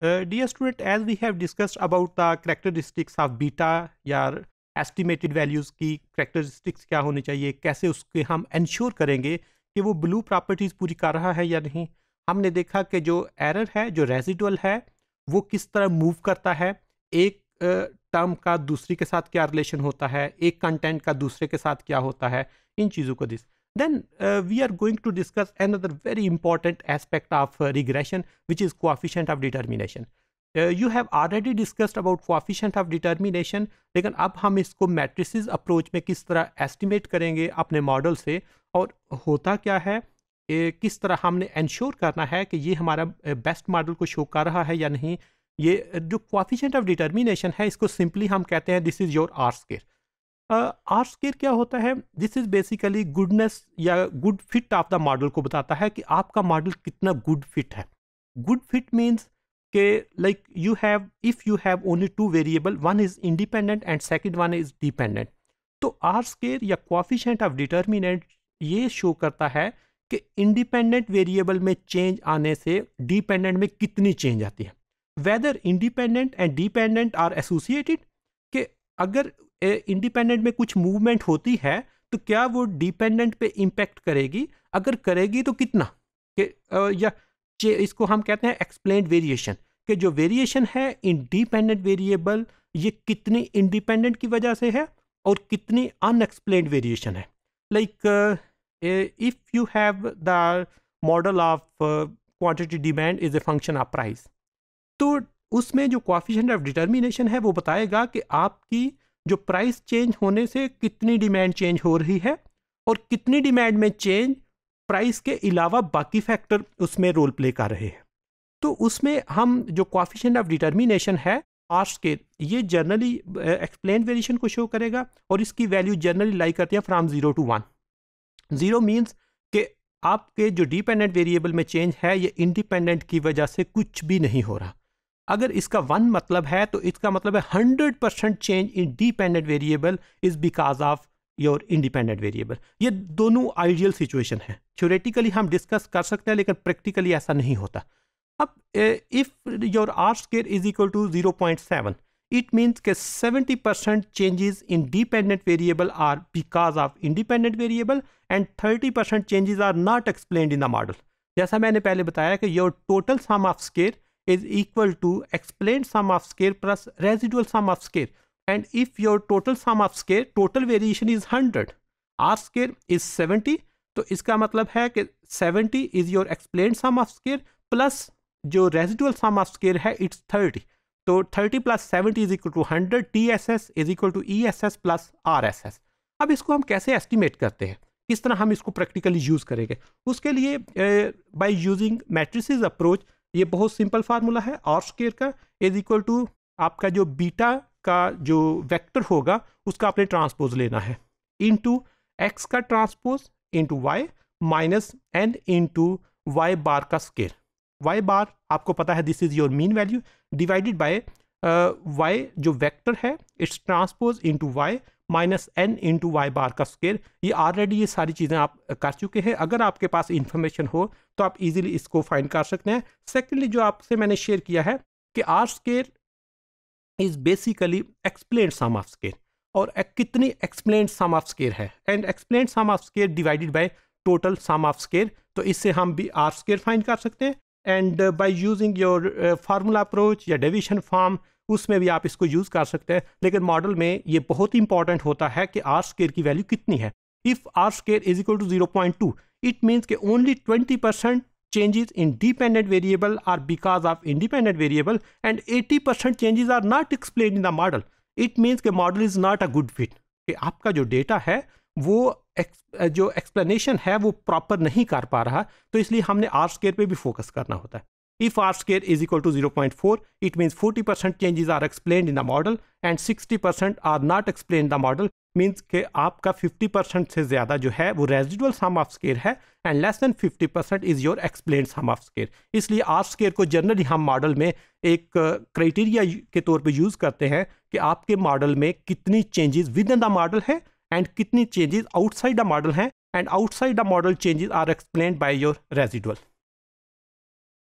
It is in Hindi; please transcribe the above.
Uh, dear student, as we have discussed about the characteristics of beta या estimated values की characteristics क्या होनी चाहिए कैसे उसके हम ensure करेंगे कि वो blue properties पूरी कर रहा है या नहीं हमने देखा कि जो error है जो residual है वो किस तरह move करता है एक टर्म uh, का दूसरे के साथ क्या रिलेशन होता है एक कंटेंट का दूसरे के साथ क्या होता है इन चीज़ों को this Then uh, we are going to discuss another very important aspect of uh, regression, which is coefficient of determination. You have already discussed about coefficient of determination लेकिन अब हम इसको मैट्रिसेस अप्रोच में किस तरह एस्टिमेट करेंगे अपने मॉडल से और होता क्या है ए, किस तरह हमने इंश्योर करना है कि ये हमारा बेस्ट मॉडल को शो कर रहा है या नहीं ये जो कोफिशेंट ऑफ डिटर्मिनेशन है इसको सिंपली हम कहते हैं this is your R square art square क्या होता है दिस इज़ बेसिकली गुडनेस या good fit of the model को बताता है कि आपका मॉडल कितना गुड फिट है गुड फिट मीन्स के like you have if you have only two variable one is independent and second one is dependent तो आर स्केयर या क्वाफिशेंट ऑफ डिटर्मिनेंट ये शो करता है कि इंडिपेंडेंट वेरिएबल में चेंज आने से डिपेंडेंट में कितनी चेंज आती है whether independent and dependent are associated कि अगर इंडिपेंडेंट में कुछ मूवमेंट होती है तो क्या वो डिपेंडेंट पे इम्पेक्ट करेगी अगर करेगी तो कितना कि या इसको हम कहते हैं एक्सप्लेन वेरिएशन कि जो वेरिएशन है इंडिपेंडेंट वेरिएबल ये कितनी इंडिपेंडेंट की वजह से है और कितनी अनएक्सप्लेन वेरिएशन है like if you have the model of quantity demand is a function of price तो उसमें जो कॉफिशेंट ऑफ डिटर्मिनेशन है वो बताएगा कि आपकी जो प्राइस चेंज होने से कितनी डिमांड चेंज हो रही है और कितनी डिमांड में चेंज प्राइस के अलावा बाकी फैक्टर उसमें रोल प्ले कर रहे हैं तो उसमें हम जो कॉफिशेंट ऑफ डिटर्मिनेशन है आर्ट्स के ये जनरली एक्सप्लेन वेरिएशन को शो करेगा और इसकी वैल्यू जनरली लाई करते हैं from zero to one zero means के आपके जो डिपेंडेंट वेरिएबल में चेंज है ये इंडिपेंडेंट की वजह से कुछ भी नहीं हो रहा अगर इसका वन मतलब है तो इसका मतलब है hundred percent change in dependent variable is because of your independent variable ये दोनों आइडियल सिचुएशन है थ्योरेटिकली हम डिस्कस कर सकते हैं लेकिन प्रैक्टिकली ऐसा नहीं होता अब if your R square is equal to zero point seven it means के seventy percent changes in dependent variable are because of independent variable and thirty percent changes are not explain in the model जैसा मैंने पहले बताया कि your total sum of square is equal to explained sum of square plus residual sum of square and if your total sum of square total variation is 100 r square is 70 to iska matlab hai ki 70 is your explained sum of square plus jo residual sum of square hai it's 30 तो 30 plus seventy is equal to hundred T S S is equal to E S S plus R S S अब इसको हम कैसे एस्टिमेट करते हैं किस तरह हम इसको प्रैक्टिकली यूज़ करेंगे उसके लिए बाय यूजिंग मैट्रिसेस अप्रोच ये बहुत सिंपल फार्मूला है आर स्केयर का इज इक्वल टू आपका जो बीटा का जो वेक्टर होगा उसका आपने ट्रांसपोज लेना है इंटू एक्स का transpose into Y minus N into Y bar का स्केयर वाई बार आपको पता है this is your mean value divided by Y जो वेक्टर है its transpose into Y minus N into Y bar का स्केयर ये ऑलरेडी ये सारी चीज़ें आप कर चुके हैं अगर आपके पास इन्फॉर्मेशन हो तो आप इजीली इसको फाइंड कर सकते हैं सेकेंडली जो आपसे मैंने शेयर किया है कि R square is basically explain sum of square और एक कितनी एक्सप्लेन सम ऑफ स्केयर है and explain sum of square divided by total sum of square तो इससे हम भी आर स्केयर फाइंड कर सकते हैं and by using your formula approach या डिविशन फॉर्म उसमें भी आप इसको यूज कर सकते हैं लेकिन मॉडल में ये बहुत ही इंपॉर्टेंट होता है कि आर स्केयर की वैल्यू कितनी है if R square is equal to zero point two it means के only twenty percent changes in dependent variable are because of independent variable and eighty percent changes are not explain in the model it means के model is not a good fit कि आपका जो डेटा है वो जो एक्सप्लेनेशन है वो प्रॉपर नहीं कर पा रहा तो इसलिए हमने आर स्केयर पर भी फोकस करना होता है If R square is equal to 0.4, it means 40% changes are explained in the model and 60% are not explained in the model means के आपका 50 परसेंट से ज़्यादा जो है वो रेजिडुअल सम ऑफ स्केयर है एंड लेस देन 50 परसेंट is your explain sum of square इसलिए आर स्केयर को जनरली हम मॉडल में एक क्राइटेरिया uh, के तौर पे यूज़ करते हैं कि आपके मॉडल में कितनी changes within the model है एंड कितनी चेंजेस आउटसाइड द मॉडल हैं and outside the model changes are explain by your residual